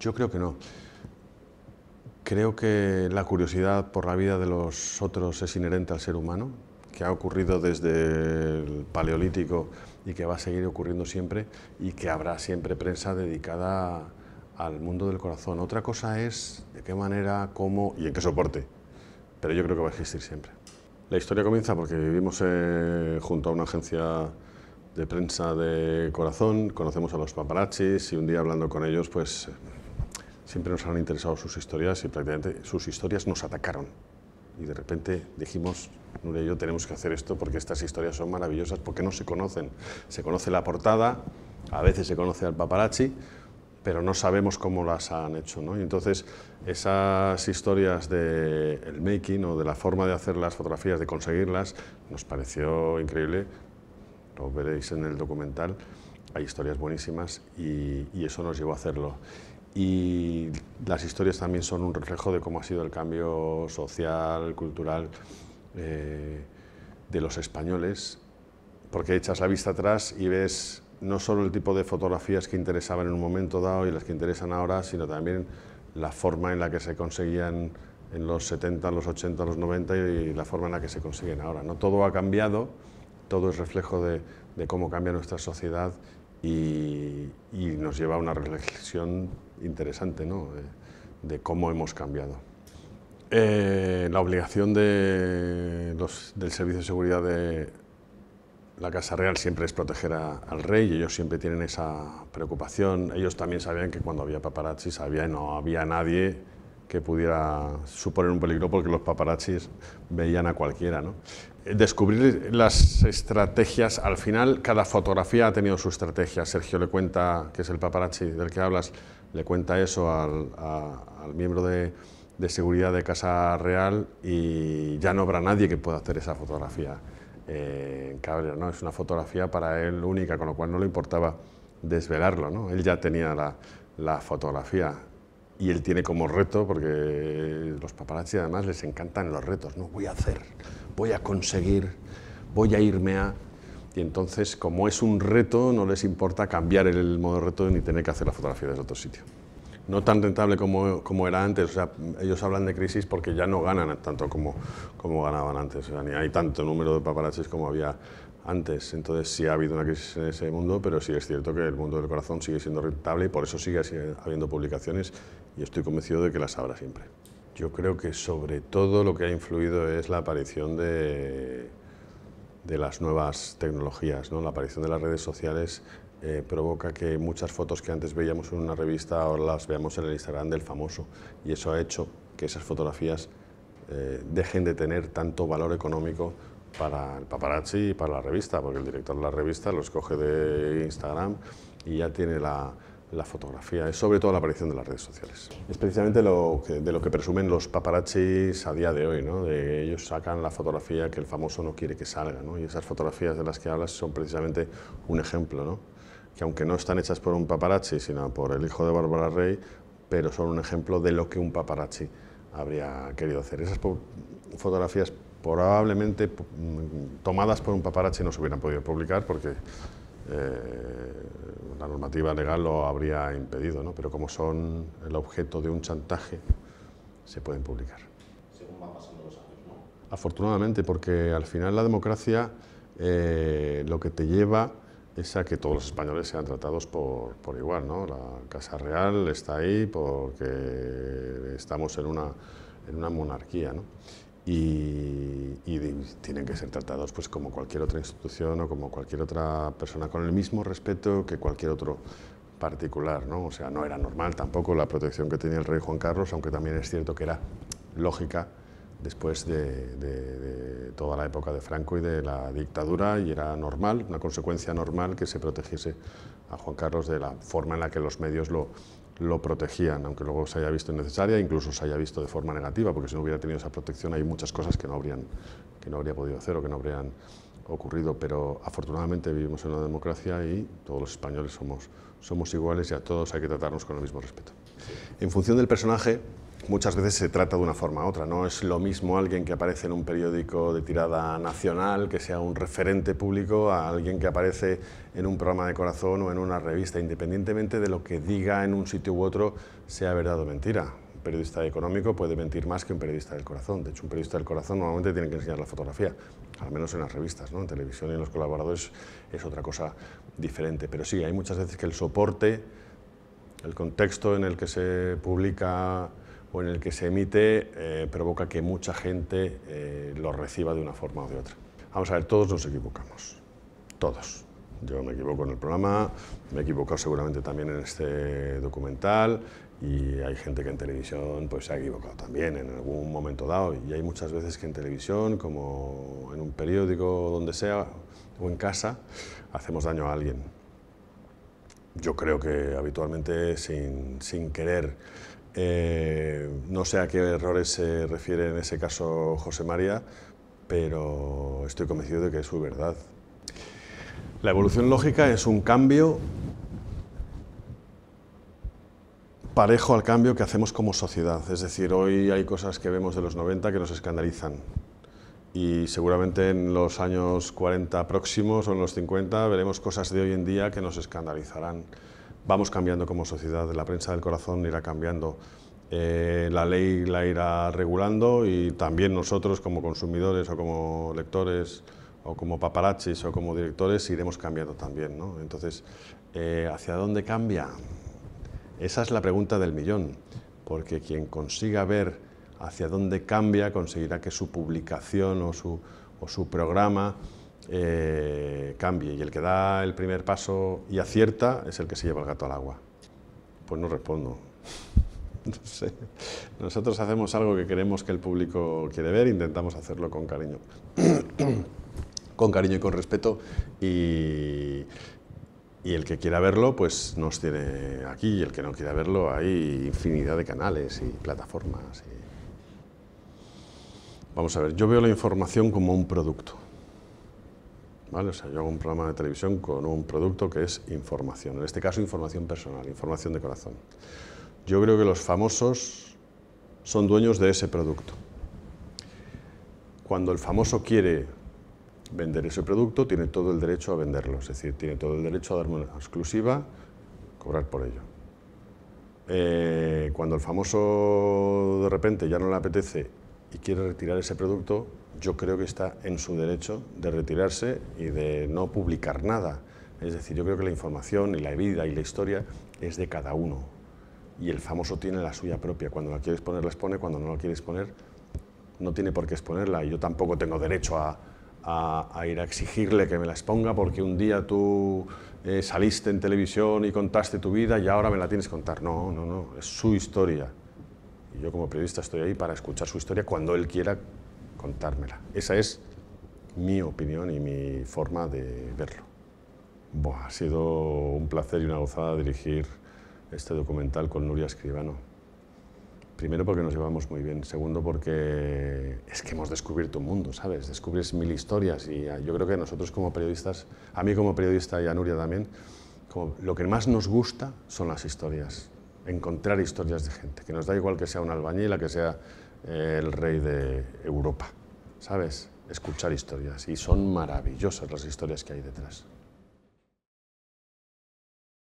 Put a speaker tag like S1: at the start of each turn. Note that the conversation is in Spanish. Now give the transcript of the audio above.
S1: Yo creo que no. Creo que la curiosidad por la vida de los otros es inherente al ser humano, que ha ocurrido desde el Paleolítico y que va a seguir ocurriendo siempre y que habrá siempre prensa dedicada al mundo del corazón. Otra cosa es de qué manera, cómo y en qué soporte, pero yo creo que va a existir siempre. La historia comienza porque vivimos eh, junto a una agencia de prensa de corazón, conocemos a los paparazzis y un día hablando con ellos, pues siempre nos han interesado sus historias y prácticamente sus historias nos atacaron. Y de repente dijimos, Nuria y yo tenemos que hacer esto porque estas historias son maravillosas, porque no se conocen. Se conoce la portada, a veces se conoce al paparazzi, pero no sabemos cómo las han hecho. ¿no? Y entonces, esas historias del de making o de la forma de hacer las fotografías, de conseguirlas, nos pareció increíble. Lo veréis en el documental. Hay historias buenísimas y eso nos llevó a hacerlo y las historias también son un reflejo de cómo ha sido el cambio social, cultural eh, de los españoles, porque echas la vista atrás y ves no solo el tipo de fotografías que interesaban en un momento dado y las que interesan ahora, sino también la forma en la que se conseguían en los 70, los 80, los 90 y la forma en la que se consiguen ahora. ¿no? Todo ha cambiado, todo es reflejo de cómo cambia nuestra sociedad y, nos lleva a una reflexión interesante ¿no? de, cómo hemos cambiado. Eh, la obligación del Servicio de Seguridad de la Casa Real siempre es proteger al rey, ellos siempre tienen esa preocupación. Ellos también sabían que cuando había paparazzi no había nadie que pudiera suponer un peligro porque los paparazzis veían a cualquiera. ¿no? Descubrir las estrategias, al final cada fotografía ha tenido su estrategia. Sergio le cuenta, que es el paparazzi del que hablas, le cuenta eso al, miembro de, seguridad de Casa Real y ya no habrá nadie que pueda hacer esa fotografía eh, en ¿no? Es una fotografía para él única, con lo cual no le importaba desvelarlo. ¿no? Él ya tenía la fotografía y él tiene como reto, porque los paparazzi además les encantan los retos, ¿no? Voy a hacer, voy a conseguir, voy a irme a... Y entonces, como es un reto, no les importa cambiar el modo reto ni tener que hacer la fotografía desde otro sitio. No tan rentable como, como era antes, o sea, ellos hablan de crisis porque ya no ganan tanto como, como ganaban antes, ni hay tanto número de paparazzi como había antes. Entonces sí ha habido una crisis en ese mundo, pero sí es cierto que el mundo del corazón sigue siendo rentable y por eso sigue habiendo publicaciones y estoy convencido de que las habrá siempre. Yo creo que sobre todo lo que ha influido es la aparición de, las nuevas tecnologías. ¿no? La aparición de las redes sociales eh, provoca que muchas fotos que antes veíamos en una revista ahora las veamos en el Instagram del famoso y eso ha hecho que esas fotografías eh, dejen de tener tanto valor económico para el paparazzi y para la revista, porque el director de la revista ...lo escoge de Instagram y ya tiene la, fotografía, es sobre todo la aparición de las redes sociales. Es precisamente de lo que presumen los paparazzis a día de hoy, ¿no? de ellos sacan la fotografía que el famoso no quiere que salga, ¿no? y esas fotografías de las que hablas son precisamente un ejemplo, ¿no? que aunque no están hechas por un paparazzi, sino por el hijo de Bárbara Rey, pero son un ejemplo de lo que un paparazzi habría querido hacer. Esas fotografías probablemente tomadas por un paparazzi no se hubieran podido publicar porque eh, la normativa legal lo habría impedido, ¿no? pero como son el objeto de un chantaje, se pueden publicar. Según va pasando los años, ¿no? Afortunadamente, porque al final la democracia eh, lo que te lleva es a que todos los españoles sean tratados por, por igual. ¿no? La Casa Real está ahí porque estamos en una, en una monarquía. ¿no? Y, tienen que ser tratados pues, como cualquier otra institución o como cualquier otra persona, con el mismo respeto que cualquier otro particular. ¿no? O sea, no era normal tampoco la protección que tenía el rey Juan Carlos, aunque también es cierto que era lógica después de, toda la época de Franco y de la dictadura, y era normal, una consecuencia normal que se protegiese a Juan Carlos de la forma en la que los medios lo, lo protegían, aunque luego se haya visto innecesaria, incluso se haya visto de forma negativa, porque si no hubiera tenido esa protección hay muchas cosas que no habrían, que no habría podido hacer o que no habrían ocurrido, pero afortunadamente vivimos en una democracia y todos los españoles somos, somos iguales y a todos hay que tratarnos con el mismo respeto. En función del personaje, muchas veces se trata de una forma u otra. No es lo mismo alguien que aparece en un periódico de tirada nacional, que sea un referente público, a alguien que aparece en un programa de corazón o en una revista, independientemente de lo que diga en un sitio u otro, sea verdad o mentira. Un periodista económico puede mentir más que un periodista del corazón. De hecho, un periodista del corazón normalmente tiene que enseñar la fotografía, al menos en las revistas, ¿no? en televisión y en los colaboradores es otra cosa diferente. Pero sí, hay muchas veces que el soporte, el contexto en el que se publica en el que se emite eh, provoca que mucha gente eh, lo reciba de una forma o de otra. Vamos a ver, todos nos equivocamos, todos. Yo me equivoco en el programa, me he equivocado seguramente también en este documental y hay gente que en televisión pues, se ha equivocado también en algún momento dado y hay muchas veces que en televisión, como en un periódico, donde sea, o en casa, hacemos daño a alguien. Yo creo que habitualmente sin, sin querer eh, no sé a qué errores se refiere en ese caso José María, pero estoy convencido de que es su verdad. La evolución lógica es un cambio parejo al cambio que hacemos como sociedad. Es decir, hoy hay cosas que vemos de los 90 que nos escandalizan. Y seguramente en los años 40 próximos o en los 50 veremos cosas de hoy en día que nos escandalizarán vamos cambiando como sociedad, la prensa del corazón irá cambiando. Eh, la ley la irá regulando y también nosotros como consumidores o como lectores o como paparachis o como directores iremos cambiando también. Entonces, eh, ¿hacia dónde cambia? Esa es la pregunta del millón, porque quien consiga ver hacia dónde cambia conseguirá que su publicación o su, o su programa eh, cambie y el que da el primer paso y acierta es el que se lleva el gato al agua. Pues no respondo. Nosotros hacemos algo que queremos que el público quiere ver, intentamos hacerlo con cariño. con cariño y con respeto y, el que quiera verlo pues nos tiene aquí y el que no quiera verlo hay infinidad de canales y plataformas. Vamos a ver, yo veo la información como un producto yo hago un programa de televisión con un producto que es información, en este caso información personal, información de corazón. Yo creo que los famosos son dueños de ese producto. Cuando el famoso quiere vender ese producto, tiene todo el derecho a venderlo, es decir, tiene todo el derecho a darme una exclusiva, cobrar por ello. Eh, cuando el famoso de repente ya no le apetece y quiere retirar ese producto, yo creo que está en su derecho de retirarse y de no publicar nada. Es decir, yo creo que la información y la vida y la historia es de cada uno. Y el famoso tiene la suya propia. Cuando la quiere exponer, la expone. Cuando no la quiere exponer, no tiene por qué exponerla. Y yo tampoco tengo derecho a, ir a exigirle que me la exponga porque un día tú eh, saliste en televisión y contaste tu vida y ahora me la tienes que contar. No, no, no. Es su historia yo como periodista estoy ahí para escuchar su historia cuando él quiera contármela. Esa es mi opinión y mi forma de verlo. ha sido un placer y una gozada dirigir este documental con Nuria Escribano. Primero porque nos llevamos muy bien, segundo porque es que hemos descubierto un mundo, ¿sabes? Descubres mil historias y ah, yo creo que nosotros como periodistas, a mí como periodista y a Nuria también, lo que más nos gusta son las historias encontrar historias de gente, que nos da igual que sea un albañil o que sea eh, el rey de Europa, ¿sabes? Escuchar historias y son maravillosas las historias que hay detrás.